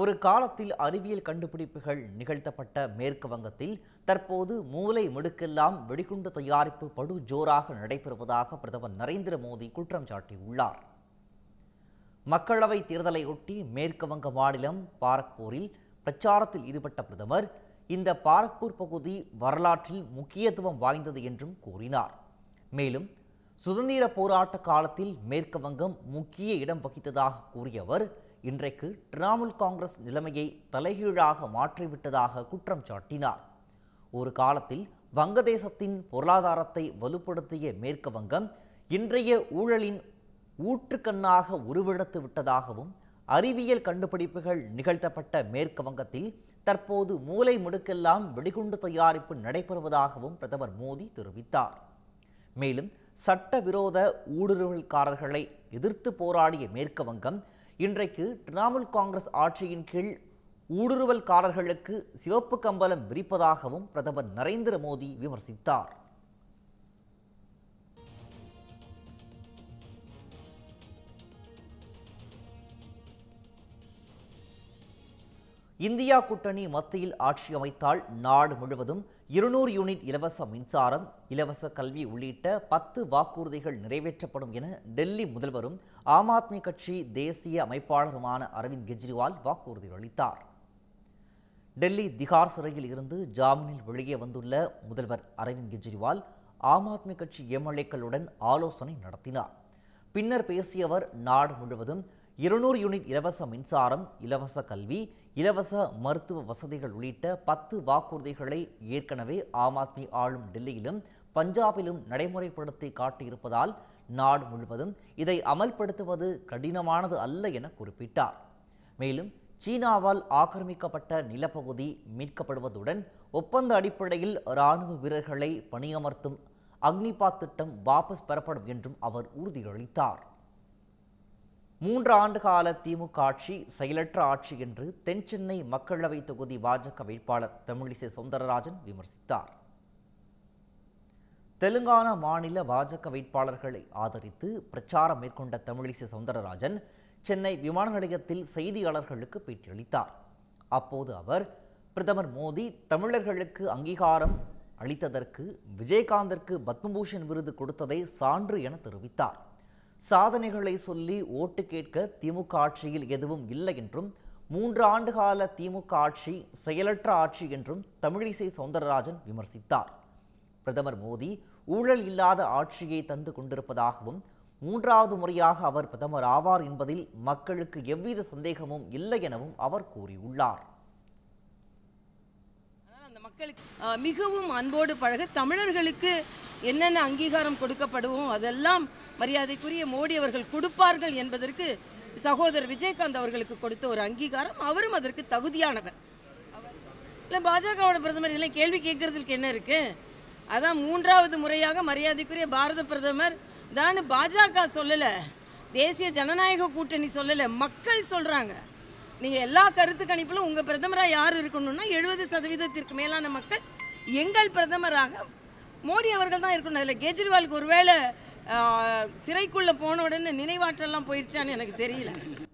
ஒரு காலத்தில் அறிவியல் கண்டுபிடிப்புகள் நிகழ்த்தப்பட்ட மேற்கு வங்கத்தில் தற்போது மூளை முடுக்கெல்லாம் வெடிகுண்டு தயாரிப்பு படு ஜோராக நடைபெறுவதாக பிரதமர் நரேந்திர மோடி குற்றம் சாட்டியுள்ளார் மக்களவை தேர்தலையொட்டி மேற்கு வங்க மாநிலம் பாரக்பூரில் பிரச்சாரத்தில் ஈடுபட்ட பிரதமர் இந்த பாரக்பூர் பகுதி வரலாற்றில் முக்கியத்துவம் வாய்ந்தது என்றும் கூறினார் மேலும் சுதந்திர போராட்ட காலத்தில் மேற்கு வங்கம் முக்கிய இடம் வகித்ததாக கூறிய அவர் இன்றைக்கு திரிணாமுல் காங்கிரஸ் நிலைமையை தலைகீழாக மாற்றிவிட்டதாக குற்றம் சாட்டினார் ஒரு காலத்தில் வங்கதேசத்தின் பொருளாதாரத்தை வலுப்படுத்திய மேற்கு வங்கம் இன்றைய ஊழலின் ஊற்றுக்கண்ணாக உருவெடுத்து விட்டதாகவும் அறிவியல் கண்டுபிடிப்புகள் நிகழ்த்தப்பட்ட மேற்கு வங்கத்தில் தற்போது மூலை முடுக்கெல்லாம் வெடிகுண்டு தயாரிப்பு நடைபெறுவதாகவும் பிரதமர் மோடி தெரிவித்தார் மேலும் சட்டவிரோத ஊடுருவல்காரர்களை எதிர்த்து போராடிய மேற்கு வங்கம் இன்றைக்கு திரிணாமுல் காங்கிரஸ் ஆட்சியின் கீழ் ஊடுருவல்காரர்களுக்கு சிவப்பு கம்பளம் விரிப்பதாகவும் பிரதமர் நரேந்திர மோடி விமர்சித்தார் இந்தியா கூட்டணி மத்தியில் ஆட்சி அமைத்தால் நாடு முழுவதும் இருநூறு யூனிட் இலவச மின்சாரம் இலவச கல்வி உள்ளிட்ட பத்து வாக்குறுதிகள் நிறைவேற்றப்படும் என டெல்லி முதல்வரும் ஆம் ஆத்மி கட்சி தேசிய அமைப்பாளருமான அரவிந்த் கெஜ்ரிவால் வாக்குறுதி அளித்தார் டெல்லி திகார் சிறையில் இருந்து ஜாமீனில் வெளியே வந்துள்ள முதல்வர் அரவிந்த் கெஜ்ரிவால் ஆம் ஆத்மி கட்சி எம்எல்ஏக்களுடன் ஆலோசனை நடத்தினார் பின்னர் பேசியவர் நாடு முழுவதும் இருநூறு யூனிட் இலவச மின்சாரம் இலவச கல்வி இலவச மருத்துவ வசதிகள் உள்ளிட்ட பத்து வாக்குறுதிகளை ஏற்கனவே ஆம் ஆத்மி ஆளும் டெல்லியிலும் பஞ்சாபிலும் நடைமுறைப்படுத்தி காட்டியிருப்பதால் நாடு முழுவதும் இதை அமல்படுத்துவது கடினமானது அல்ல என குறிப்பிட்டார் மேலும் சீனாவால் ஆக்கிரமிக்கப்பட்ட நிலப்பகுதி மீட்கப்படுவதுடன் ஒப்பந்த அடிப்படையில் இராணுவ வீரர்களை பணியமர்த்தும் அக்னிபாத் திட்டம் வாபஸ் பெறப்படும் என்றும் அவர் உறுதியளித்தார் மூன்று ஆண்டு கால திமுக ஆட்சி செயலற்ற ஆட்சி என்று தென் சென்னை மக்களவை தொகுதி பாஜக வேட்பாளர் தமிழிசை சவுந்தரராஜன் விமர்சித்தார் தெலுங்கானா மாநில பாஜக வேட்பாளர்களை ஆதரித்து பிரச்சாரம் மேற்கொண்ட தமிழிசை சவுந்தரராஜன் சென்னை விமான நிலையத்தில் செய்தியாளர்களுக்கு பேட்டியளித்தார் அப்போது அவர் பிரதமர் மோடி தமிழர்களுக்கு அங்கீகாரம் அளித்ததற்கு விஜயகாந்திற்கு பத்மபூஷன் விருது கொடுத்ததை சான்று என தெரிவித்தார் சாதனைகளை சொல்லி ஓட்டு கேட்க திமுக ஆட்சியில் எதுவும் இல்லை என்றும் மூன்று ஆண்டுகால திமுக ஆட்சி செயலற்ற ஆட்சி என்றும் தமிழிசை சவுந்தரராஜன் விமர்சித்தார் பிரதமர் மோடி ஊழல் இல்லாத ஆட்சியை தந்து கொண்டிருப்பதாகவும் மூன்றாவது முறையாக அவர் பிரதமர் ஆவார் என்பதில் மக்களுக்கு எவ்வித சந்தேகமும் இல்லை எனவும் அவர் கூறியுள்ளார் மக்களுக்கு மிகவும் அன்போடு பழக தமிழர்களுக்கு என்னென்ன அங்கீகாரம் கொடுக்கப்படுவோம் அதெல்லாம் மரியாதைக்குரிய மோடி அவர்கள் கொடுப்பார்கள் என்பதற்கு சகோதரர் விஜயகாந்த் அவர்களுக்கு கொடுத்த ஒரு அங்கீகாரம் அவரும் அதற்கு தகுதியானவர் இல்லை பாஜகவோட பிரதமர் இல்லை கேள்வி கேட்கறதுக்கு என்ன இருக்கு அதான் மூன்றாவது முறையாக மரியாதைக்குரிய பாரத பிரதமர் தான் பாஜக சொல்லல தேசிய ஜனநாயக கூட்டணி சொல்லல மக்கள் சொல்றாங்க நீங்க எல்லா கருத்து கணிப்பிலும் உங்க பிரதமரா யார் இருக்கணும்னா எழுபது சதவீதத்திற்கு மேலான மக்கள் எங்கள் பிரதமராக மோடி அவர்கள் தான் இருக்கணும் அதில் கெஜ்ரிவாலுக்கு ஒருவேளை சிறைக்குள்ள போன உடனே நினைவாற்றலாம் போயிடுச்சான்னு எனக்கு தெரியல